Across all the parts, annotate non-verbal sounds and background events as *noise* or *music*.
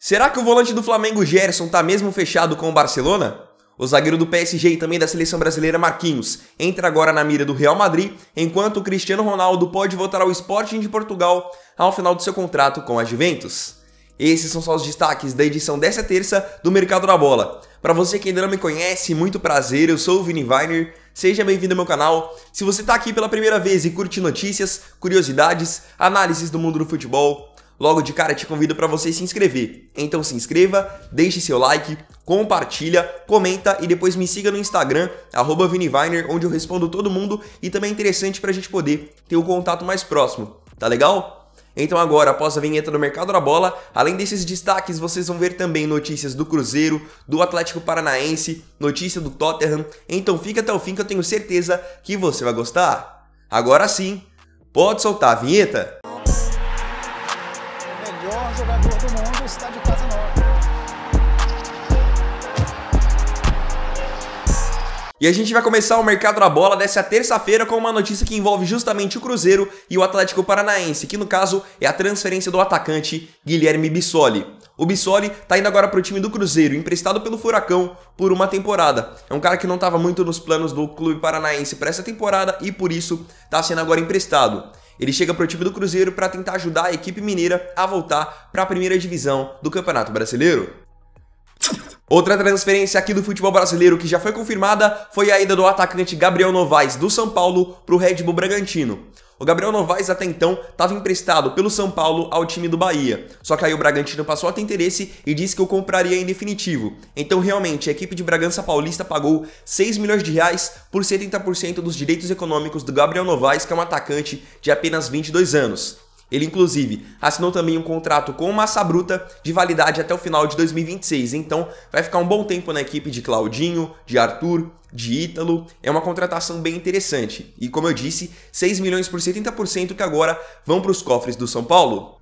Será que o volante do Flamengo Gerson está mesmo fechado com o Barcelona? O zagueiro do PSG e também da seleção brasileira Marquinhos entra agora na mira do Real Madrid, enquanto o Cristiano Ronaldo pode voltar ao Sporting de Portugal ao final do seu contrato com a Juventus. Esses são só os destaques da edição desta terça do Mercado da Bola. Para você que ainda não me conhece, muito prazer, eu sou o Vini Weiner, seja bem-vindo ao meu canal. Se você está aqui pela primeira vez e curte notícias, curiosidades, análises do mundo do futebol, Logo de cara te convido para você se inscrever. Então se inscreva, deixe seu like, compartilha, comenta e depois me siga no Instagram, @viniviner, onde eu respondo todo mundo e também é interessante para a gente poder ter o um contato mais próximo. Tá legal? Então agora, após a vinheta do Mercado da Bola, além desses destaques, vocês vão ver também notícias do Cruzeiro, do Atlético Paranaense, notícia do Tottenham. Então fica até o fim que eu tenho certeza que você vai gostar. Agora sim, pode soltar a vinheta jogador do mundo está de casa nova. E a gente vai começar o mercado da bola dessa terça-feira com uma notícia que envolve justamente o Cruzeiro e o Atlético Paranaense, que no caso é a transferência do atacante Guilherme Bissoli. O Bissoli está indo agora para o time do Cruzeiro, emprestado pelo Furacão por uma temporada. É um cara que não estava muito nos planos do clube paranaense para essa temporada e por isso está sendo agora emprestado. Ele chega para o time do Cruzeiro para tentar ajudar a equipe mineira a voltar para a primeira divisão do Campeonato Brasileiro. *laughs* Outra transferência aqui do futebol brasileiro que já foi confirmada foi a ida do atacante Gabriel Novaes do São Paulo para o Red Bull Bragantino. O Gabriel Novaes até então estava emprestado pelo São Paulo ao time do Bahia. Só que aí o Bragantino passou a ter interesse e disse que o compraria em definitivo. Então realmente a equipe de Bragança Paulista pagou 6 milhões de reais por 70% dos direitos econômicos do Gabriel Novaes, que é um atacante de apenas 22 anos. Ele, inclusive, assinou também um contrato com Massa Bruta de validade até o final de 2026, então vai ficar um bom tempo na equipe de Claudinho, de Arthur, de Ítalo. É uma contratação bem interessante. E, como eu disse, 6 milhões por 70% que agora vão para os cofres do São Paulo.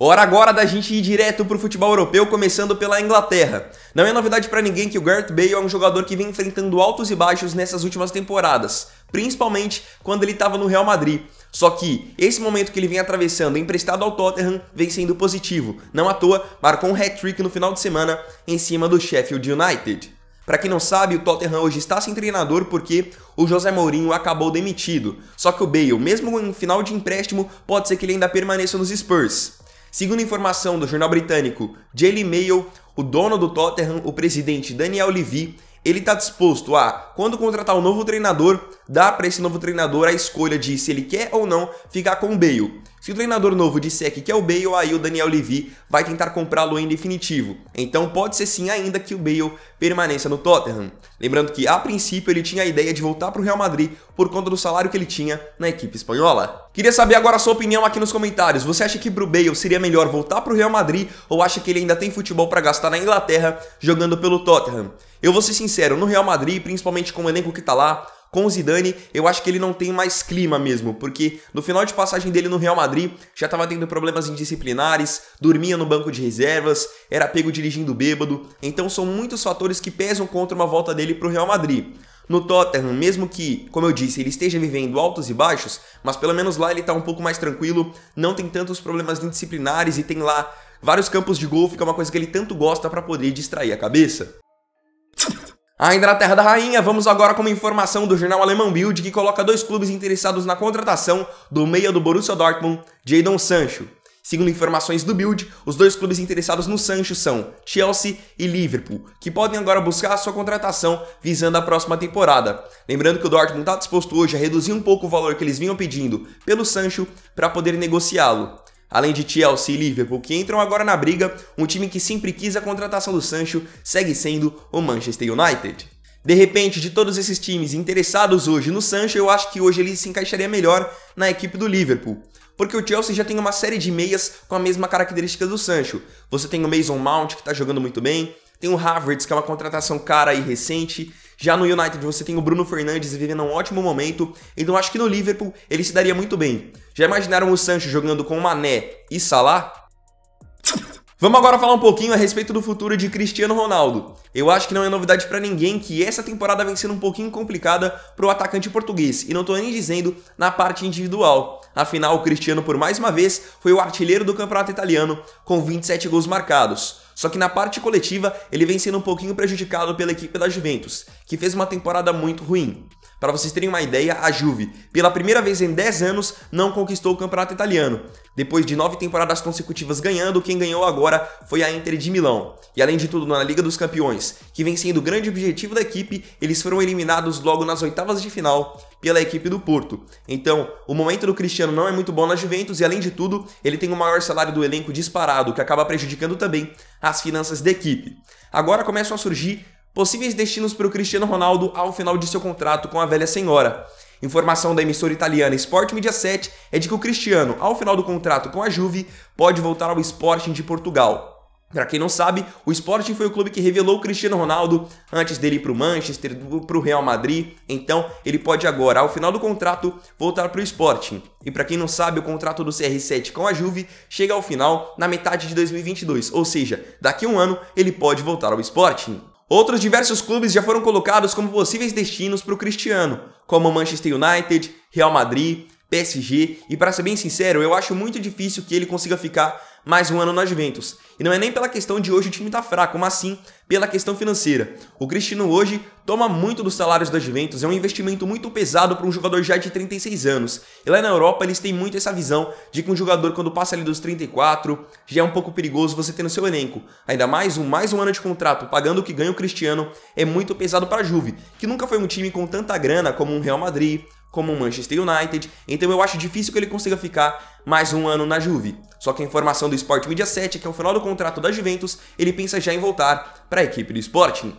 Hora agora da gente ir direto para o futebol europeu, começando pela Inglaterra. Não é novidade para ninguém que o Gareth Bale é um jogador que vem enfrentando altos e baixos nessas últimas temporadas, principalmente quando ele estava no Real Madrid. Só que esse momento que ele vem atravessando, emprestado ao Tottenham, vem sendo positivo. Não à toa, marcou um hat-trick no final de semana em cima do Sheffield United. Para quem não sabe, o Tottenham hoje está sem treinador porque o José Mourinho acabou demitido. Só que o Bale, mesmo em final de empréstimo, pode ser que ele ainda permaneça nos Spurs. Segundo informação do jornal britânico Daily Mail, o dono do Tottenham, o presidente Daniel Levy, ele está disposto a, quando contratar um novo treinador, dar para esse novo treinador a escolha de se ele quer ou não ficar com o Bale. Se o treinador novo disser que quer o Bale, aí o Daniel Levy vai tentar comprá-lo em definitivo. Então pode ser sim ainda que o Bale permaneça no Tottenham. Lembrando que a princípio ele tinha a ideia de voltar para o Real Madrid por conta do salário que ele tinha na equipe espanhola. Queria saber agora a sua opinião aqui nos comentários. Você acha que para o Bale seria melhor voltar para o Real Madrid ou acha que ele ainda tem futebol para gastar na Inglaterra jogando pelo Tottenham? Eu vou ser sincero, no Real Madrid, principalmente com o elenco que está lá, com o Zidane, eu acho que ele não tem mais clima mesmo, porque no final de passagem dele no Real Madrid, já estava tendo problemas indisciplinares, dormia no banco de reservas, era pego dirigindo bêbado, então são muitos fatores que pesam contra uma volta dele para o Real Madrid. No Tottenham, mesmo que, como eu disse, ele esteja vivendo altos e baixos, mas pelo menos lá ele está um pouco mais tranquilo, não tem tantos problemas indisciplinares e tem lá vários campos de golfe, que é uma coisa que ele tanto gosta para poder distrair a cabeça. Ainda na Terra da Rainha, vamos agora com uma informação do jornal alemão Bild que coloca dois clubes interessados na contratação do meia do Borussia Dortmund, Jadon Sancho. Segundo informações do Bild, os dois clubes interessados no Sancho são Chelsea e Liverpool, que podem agora buscar a sua contratação visando a próxima temporada. Lembrando que o Dortmund está disposto hoje a reduzir um pouco o valor que eles vinham pedindo pelo Sancho para poder negociá-lo. Além de Chelsea e Liverpool, que entram agora na briga, um time que sempre quis a contratação do Sancho segue sendo o Manchester United. De repente, de todos esses times interessados hoje no Sancho, eu acho que hoje ele se encaixaria melhor na equipe do Liverpool. Porque o Chelsea já tem uma série de meias com a mesma característica do Sancho. Você tem o Mason Mount, que está jogando muito bem, tem o Havertz, que é uma contratação cara e recente, já no United você tem o Bruno Fernandes vivendo um ótimo momento, então acho que no Liverpool ele se daria muito bem. Já imaginaram o Sancho jogando com Mané e Salah? Vamos agora falar um pouquinho a respeito do futuro de Cristiano Ronaldo. Eu acho que não é novidade para ninguém que essa temporada vem sendo um pouquinho complicada para o atacante português, e não estou nem dizendo na parte individual. Afinal, o Cristiano, por mais uma vez, foi o artilheiro do campeonato italiano com 27 gols marcados. Só que na parte coletiva, ele vem sendo um pouquinho prejudicado pela equipe da Juventus, que fez uma temporada muito ruim. Para vocês terem uma ideia, a Juve, pela primeira vez em 10 anos, não conquistou o campeonato italiano. Depois de nove temporadas consecutivas ganhando, quem ganhou agora foi a Inter de Milão. E além de tudo, na Liga dos Campeões, que vem sendo o grande objetivo da equipe, eles foram eliminados logo nas oitavas de final pela equipe do Porto. Então, o momento do Cristiano não é muito bom na Juventus e além de tudo, ele tem o maior salário do elenco disparado, que acaba prejudicando também as finanças da equipe. Agora começam a surgir possíveis destinos para o Cristiano Ronaldo ao final de seu contrato com a velha senhora. Informação da emissora italiana Sport Media 7 é de que o Cristiano, ao final do contrato com a Juve, pode voltar ao Sporting de Portugal. Para quem não sabe, o Sporting foi o clube que revelou o Cristiano Ronaldo antes dele ir para o Manchester, para o Real Madrid. Então, ele pode agora, ao final do contrato, voltar para o Sporting. E para quem não sabe, o contrato do CR7 com a Juve chega ao final na metade de 2022, ou seja, daqui a um ano ele pode voltar ao Sporting. Outros diversos clubes já foram colocados como possíveis destinos para o Cristiano, como Manchester United, Real Madrid, PSG, e para ser bem sincero, eu acho muito difícil que ele consiga ficar mais um ano no Juventus. E não é nem pela questão de hoje o time tá fraco, mas sim pela questão financeira. O Cristiano hoje toma muito dos salários da Juventus, é um investimento muito pesado para um jogador já de 36 anos. E lá na Europa eles têm muito essa visão de que um jogador quando passa ali dos 34 já é um pouco perigoso você ter no seu elenco. Ainda mais um mais um ano de contrato, pagando o que ganha o Cristiano, é muito pesado para a Juve, que nunca foi um time com tanta grana como um Real Madrid, como o Manchester United, então eu acho difícil que ele consiga ficar mais um ano na Juve. Só que a informação do Sport Media 7 é que ao final do contrato da Juventus, ele pensa já em voltar para a equipe do Sporting.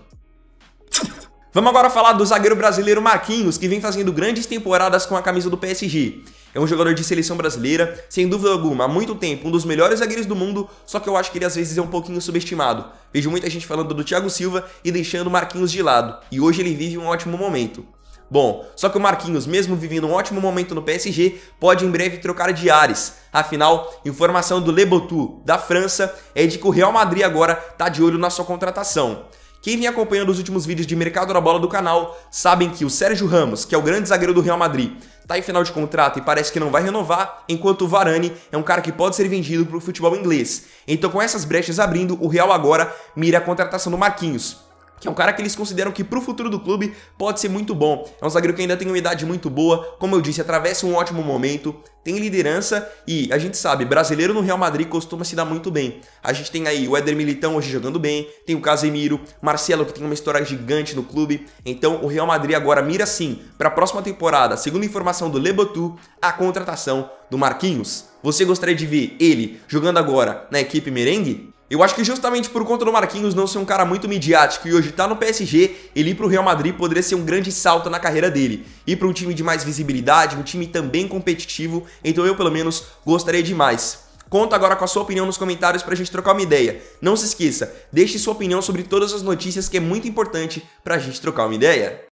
Vamos agora falar do zagueiro brasileiro Marquinhos, que vem fazendo grandes temporadas com a camisa do PSG. É um jogador de seleção brasileira, sem dúvida alguma, há muito tempo, um dos melhores zagueiros do mundo, só que eu acho que ele às vezes é um pouquinho subestimado. Vejo muita gente falando do Thiago Silva e deixando Marquinhos de lado, e hoje ele vive um ótimo momento. Bom, só que o Marquinhos, mesmo vivendo um ótimo momento no PSG, pode em breve trocar de ares. Afinal, informação do Lebotu, da França, é de que o Real Madrid agora está de olho na sua contratação. Quem vem acompanhando os últimos vídeos de Mercado da Bola do canal sabem que o Sérgio Ramos, que é o grande zagueiro do Real Madrid, está em final de contrato e parece que não vai renovar, enquanto o Varane é um cara que pode ser vendido para o futebol inglês. Então, com essas brechas abrindo, o Real agora mira a contratação do Marquinhos que é um cara que eles consideram que pro futuro do clube pode ser muito bom. É um zagueiro que ainda tem uma idade muito boa, como eu disse, atravessa um ótimo momento, tem liderança e a gente sabe, brasileiro no Real Madrid costuma se dar muito bem. A gente tem aí o Éder Militão hoje jogando bem, tem o Casemiro, Marcelo que tem uma história gigante no clube. Então o Real Madrid agora mira sim para a próxima temporada, segundo a informação do Lebotu, a contratação do Marquinhos. Você gostaria de ver ele jogando agora na equipe merengue? Eu acho que justamente por conta do Marquinhos não ser um cara muito midiático e hoje tá no PSG, ele ir pro Real Madrid poderia ser um grande salto na carreira dele. Ir para um time de mais visibilidade, um time também competitivo, então eu pelo menos gostaria demais. Conta agora com a sua opinião nos comentários pra gente trocar uma ideia. Não se esqueça, deixe sua opinião sobre todas as notícias que é muito importante pra gente trocar uma ideia.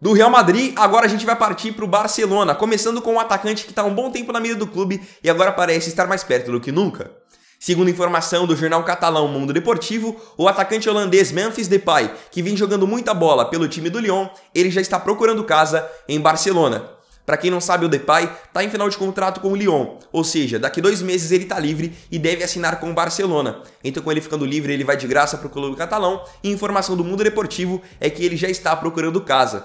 Do Real Madrid, agora a gente vai partir para o Barcelona, começando com um atacante que está um bom tempo na mira do clube e agora parece estar mais perto do que nunca. Segundo informação do jornal catalão Mundo Deportivo, o atacante holandês Memphis Depay, que vem jogando muita bola pelo time do Lyon, ele já está procurando casa em Barcelona. Para quem não sabe, o Depay está em final de contrato com o Lyon, ou seja, daqui dois meses ele está livre e deve assinar com o Barcelona. Então, com ele ficando livre, ele vai de graça para o clube catalão. E informação do Mundo Deportivo é que ele já está procurando casa.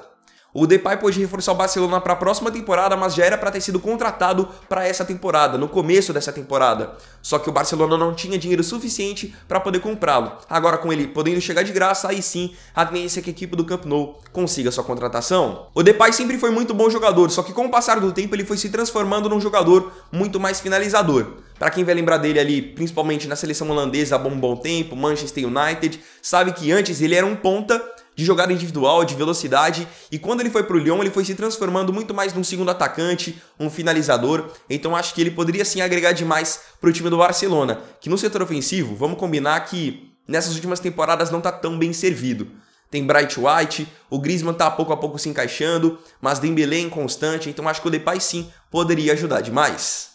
O Depay pôde reforçar o Barcelona para a próxima temporada, mas já era para ter sido contratado para essa temporada, no começo dessa temporada. Só que o Barcelona não tinha dinheiro suficiente para poder comprá-lo. Agora com ele podendo chegar de graça, aí sim, a tendência é que a equipe do Camp Nou consiga sua contratação. O Depay sempre foi muito bom jogador, só que com o passar do tempo ele foi se transformando num jogador muito mais finalizador. Para quem vai lembrar dele ali, principalmente na seleção holandesa há um bom tempo, Manchester United, sabe que antes ele era um ponta de jogada individual, de velocidade, e quando ele foi para o Lyon, ele foi se transformando muito mais num segundo atacante, um finalizador. Então acho que ele poderia sim agregar demais para o time do Barcelona, que no setor ofensivo, vamos combinar que nessas últimas temporadas não está tão bem servido. Tem Bright White, o Griezmann está pouco a pouco se encaixando, mas Dembélé é inconstante, então acho que o Depay sim poderia ajudar demais.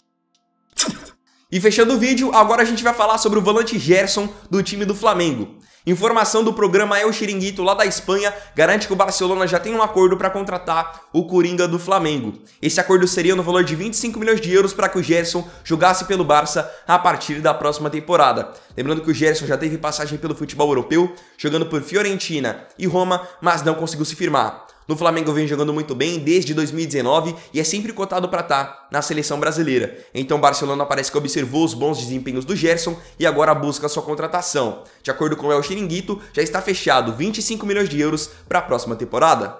E fechando o vídeo, agora a gente vai falar sobre o volante Gerson do time do Flamengo. Informação do programa El Chiringuito lá da Espanha garante que o Barcelona já tem um acordo para contratar o Coringa do Flamengo. Esse acordo seria no valor de 25 milhões de euros para que o Gerson jogasse pelo Barça a partir da próxima temporada. Lembrando que o Gerson já teve passagem pelo futebol europeu, jogando por Fiorentina e Roma, mas não conseguiu se firmar. No Flamengo vem jogando muito bem desde 2019 e é sempre cotado para estar tá na seleção brasileira. Então Barcelona parece que observou os bons desempenhos do Gerson e agora busca sua contratação. De acordo com o El Chiringuito, já está fechado 25 milhões de euros para a próxima temporada.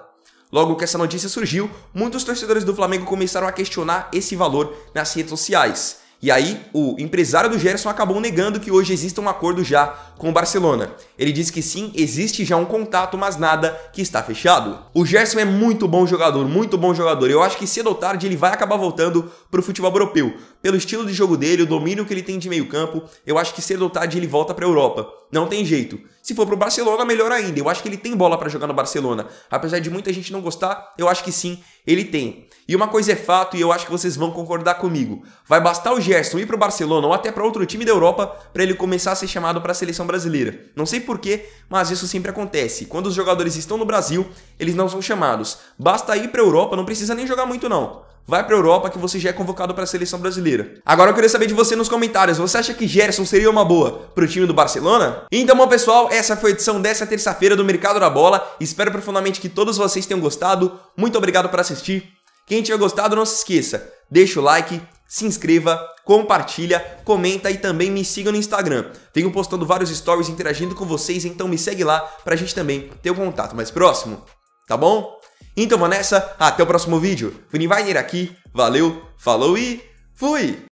Logo que essa notícia surgiu, muitos torcedores do Flamengo começaram a questionar esse valor nas redes sociais. E aí, o empresário do Gerson acabou negando que hoje exista um acordo já com o Barcelona. Ele diz que sim, existe já um contato, mas nada que está fechado. O Gerson é muito bom jogador, muito bom jogador. Eu acho que cedo ou tarde ele vai acabar voltando para o futebol europeu. Pelo estilo de jogo dele, o domínio que ele tem de meio campo, eu acho que cedo ou tarde ele volta para a Europa. Não tem jeito. Se for pro Barcelona, melhor ainda. Eu acho que ele tem bola para jogar no Barcelona. Apesar de muita gente não gostar, eu acho que sim, ele tem. E uma coisa é fato e eu acho que vocês vão concordar comigo. Vai bastar o Gerson ir pro Barcelona ou até para outro time da Europa para ele começar a ser chamado para a seleção brasileira. Não sei porquê, mas isso sempre acontece. Quando os jogadores estão no Brasil, eles não são chamados. Basta ir para a Europa, não precisa nem jogar muito não vai para a Europa que você já é convocado para a seleção brasileira. Agora eu queria saber de você nos comentários, você acha que Gerson seria uma boa para o time do Barcelona? Então, bom pessoal, essa foi a edição dessa terça-feira do Mercado da Bola. Espero profundamente que todos vocês tenham gostado. Muito obrigado por assistir. Quem tiver gostado, não se esqueça, deixa o like, se inscreva, compartilha, comenta e também me siga no Instagram. Tenho postando vários stories interagindo com vocês, então me segue lá para a gente também ter um contato mais próximo, tá bom? Então Vanessa, nessa, até o próximo vídeo. Vini Weiner aqui, valeu, falou e fui!